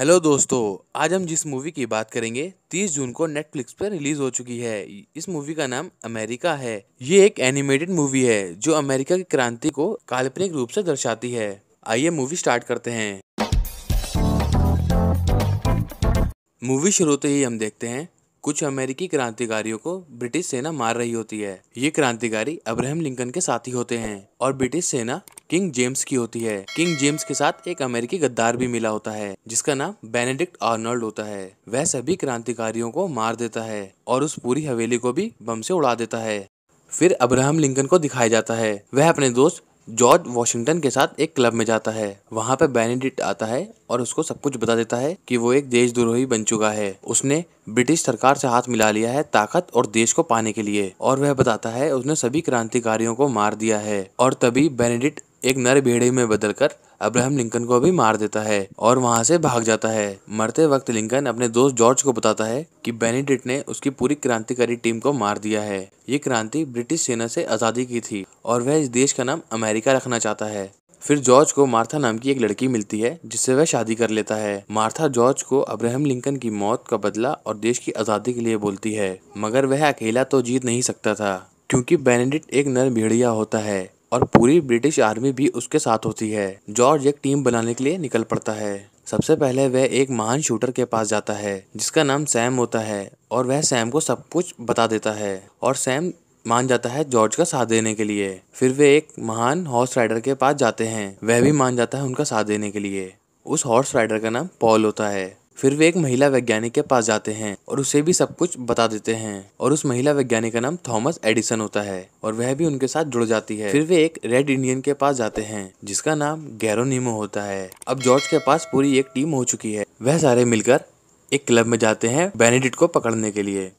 hello दोस्तों आज हम जिस मूवी की बात करेंगे 30 जून को नेटफ्लिक्स पर रिलीज हो चुकी है इस मूवी का नाम अमेरिका है ये एक एनिमेटेड मूवी है जो अमेरिका की क्रांति को काल्पनिक रूप से दर्शाती है आइए मूवी स्टार्ट करते हैं मूवी शुरू होते ही हम देखते हैं कुछ अमेरिकी क्रांतिकारियों को ब्रिटिश सेना मार रही होती है ये क्रांतिकारी अब्राहम लिंकन के साथी होते हैं और ब्रिटिश सेना किंग जेम्स की होती है किंग जेम्स के साथ एक अमेरिकी गद्दार भी मिला होता है जिसका नाम बेनेडिक्ट आर्नोल्ड होता है वह सभी क्रांतिकारियों को मार देता है और उस पूरी हवेली को भी बम से उड़ा देता है फिर अब्राहम लिंकन को दिखाया जाता है वह अपने दोस्त जॉर्ज वॉशिंगटन के साथ एक क्लब में जाता है वहाँ पे बेनेडिक्ट आता है और उसको सब कुछ बता देता है कि वो एक देशद्रोही बन चुका है उसने ब्रिटिश सरकार से हाथ मिला लिया है ताकत और देश को पाने के लिए और वह बताता है उसने सभी क्रांतिकारियों को मार दिया है और तभी बेनेडिक्ट एक नर भेड़ी में बदलकर अब्राहम लिंकन को भी मार देता है और वहां से भाग जाता है मरते वक्त लिंकन अपने दोस्त जॉर्ज को बताता है कि बेनिडिट ने उसकी पूरी क्रांतिकारी टीम को मार दिया है ये क्रांति ब्रिटिश सेना से आजादी की थी और वह इस देश का नाम अमेरिका रखना चाहता है फिर जॉर्ज को मार्था नाम की एक लड़की मिलती है जिससे वह शादी कर लेता है मार्था जॉर्ज को अब्राहम लिंकन की मौत का बदला और देश की आजादी के लिए बोलती है मगर वह अकेला तो जीत नहीं सकता था क्योंकि बेनेडिक्ट एक नर भेड़िया होता है और पूरी ब्रिटिश आर्मी भी उसके साथ होती है जॉर्ज एक टीम बनाने के लिए निकल पड़ता है सबसे पहले वह एक महान शूटर के पास जाता है जिसका नाम सैम होता है और वह सैम को सब कुछ बता देता है और सैम मान जाता है जॉर्ज का साथ देने के लिए फिर वे एक महान हॉर्स राइडर के पास जाते हैं वह भी मान जाता है उनका साथ देने के लिए उस हॉर्स राइडर का नाम पॉल होता है फिर वे एक महिला वैज्ञानिक के पास जाते हैं और उसे भी सब कुछ बता देते हैं और उस महिला वैज्ञानिक का नाम थॉमस एडिसन होता है और वह भी उनके साथ जुड़ जाती है फिर वे एक रेड इंडियन के पास जाते हैं जिसका नाम गैरोनिमो होता है अब जॉर्ज के पास पूरी एक टीम हो चुकी है वह सारे मिलकर एक क्लब में जाते हैं बेनेडिट को पकड़ने के लिए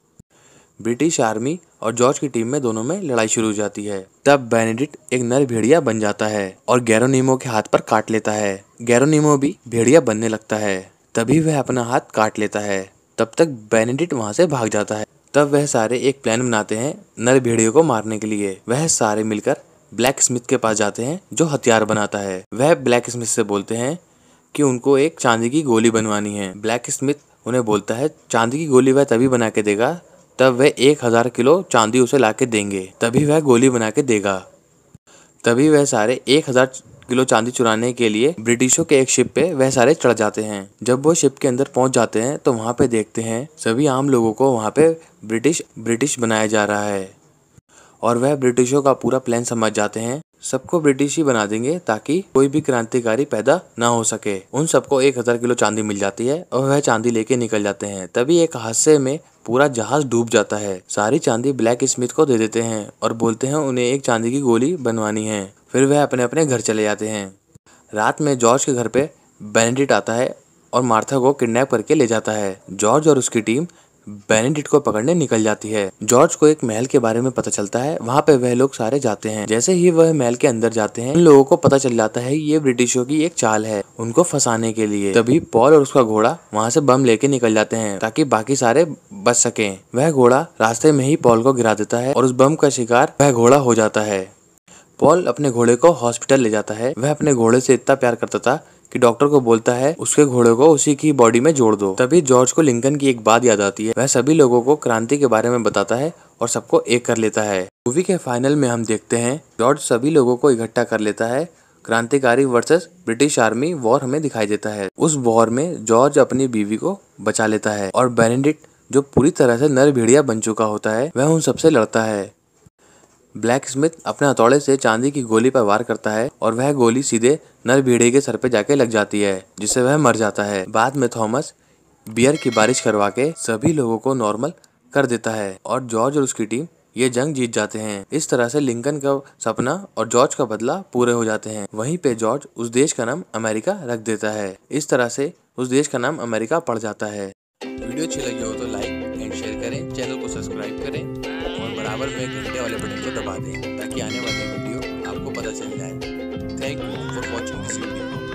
ब्रिटिश आर्मी और जॉर्ज की टीम में दोनों में लड़ाई शुरू हो जाती है तब बेनेडिट एक नर भेड़िया बन जाता है और गैरोनिमो के हाथ पर काट लेता है गैरोनिमो भी भेड़िया बनने लगता है तभी वह अपना हाथ काट लेता है तब तक बेनेडिक्ट वहां से भाग जाता है तब वह सारे एक प्लान बनाते हैं नर भेड़ियों को मारने के लिए वह सारे मिलकर ब्लैक स्मिथ के पास जाते हैं जो हथियार बनाता है वह ब्लैक स्मिथ से बोलते हैं कि उनको एक चांदी की गोली बनवानी है ब्लैक स्मिथ उन्हें बोलता है चांदी की गोली वह तभी बना के देगा तब वह एक हजार किलो चांदी उसे ला के देंगे तभी वह गोली बना के देगा तभी वह सारे एक हजार किलो चांदी चुराने के लिए ब्रिटिशों के एक शिप पे वह सारे चढ़ जाते हैं जब वो शिप के अंदर पहुंच जाते हैं तो वहाँ पे देखते हैं सभी आम लोगों को वहाँ पे ब्रिटिश ब्रिटिश बनाया जा रहा है और वह ब्रिटिशों का पूरा प्लान समझ जाते हैं सबको ब्रिटिश ही बना देंगे ताकि कोई भी क्रांतिकारी पैदा ना हो सके उन सबको एक हजार किलो चांदी मिल जाती है और वह चांदी लेके निकल जाते हैं तभी एक हादसे में पूरा जहाज डूब जाता है सारी चांदी ब्लैक स्मिथ को दे देते हैं और बोलते हैं उन्हें एक चांदी की गोली बनवानी है फिर वह अपने अपने घर चले जाते हैं रात में जॉर्ज के घर पे बेनेडिट आता है और मार्था को किडनैप करके ले जाता है जॉर्ज और उसकी टीम बेनेडिट को पकड़ने निकल जाती है जॉर्ज को एक महल के बारे में पता चलता है वहाँ पे वह लोग सारे जाते हैं जैसे ही वह महल के अंदर जाते हैं उन लोगों को पता चल जाता है ये ब्रिटिशों की एक चाल है उनको फंसाने के लिए तभी पॉल और उसका घोड़ा वहाँ से बम लेके निकल जाते हैं ताकि बाकी सारे बच सके वह घोड़ा रास्ते में ही पॉल को गिरा देता है और उस बम का शिकार वह घोड़ा हो जाता है पॉल अपने घोड़े को हॉस्पिटल ले जाता है वह अपने घोड़े से इतना प्यार करता था कि डॉक्टर को बोलता है उसके घोड़े को उसी की बॉडी में जोड़ दो तभी जॉर्ज को लिंकन की एक बात याद आती है वह सभी लोगों को क्रांति के बारे में बताता है और सबको एक कर लेता है मूवी के फाइनल में हम देखते हैं जॉर्ज सभी लोगों को इकट्ठा कर लेता है क्रांतिकारी वर्सेस ब्रिटिश आर्मी वॉर हमें दिखाई देता है उस वॉर में जॉर्ज अपनी बीवी को बचा लेता है और बेनेडिक्ट जो पूरी तरह से नर भेड़िया बन चुका होता है वह उन सबसे लड़ता है ब्लैक स्मिथ अपने हथौड़े से चांदी की गोली पर वार करता है और वह गोली सीधे नर भीड़े के सर पे जाके लग जाती है जिससे वह मर जाता है बाद में थॉमस बियर की बारिश करवा के सभी लोगों को नॉर्मल कर देता है और जॉर्ज और उसकी टीम ये जंग जीत जाते हैं इस तरह से लिंकन का सपना और जॉर्ज का बदला पूरे हो जाते हैं वहीं पे जॉर्ज उस देश का नाम अमेरिका रख देता है इस तरह से उस देश का नाम अमेरिका पड़ जाता है वीडियो अच्छी लगी हो तो लाइक एंड शेयर करें चैनल को सब्सक्राइब करें बराबर में घंटे वाले बटन को दबा दें ताकि आने वाली वीडियो आपको पता चल जाए thank you for watching this video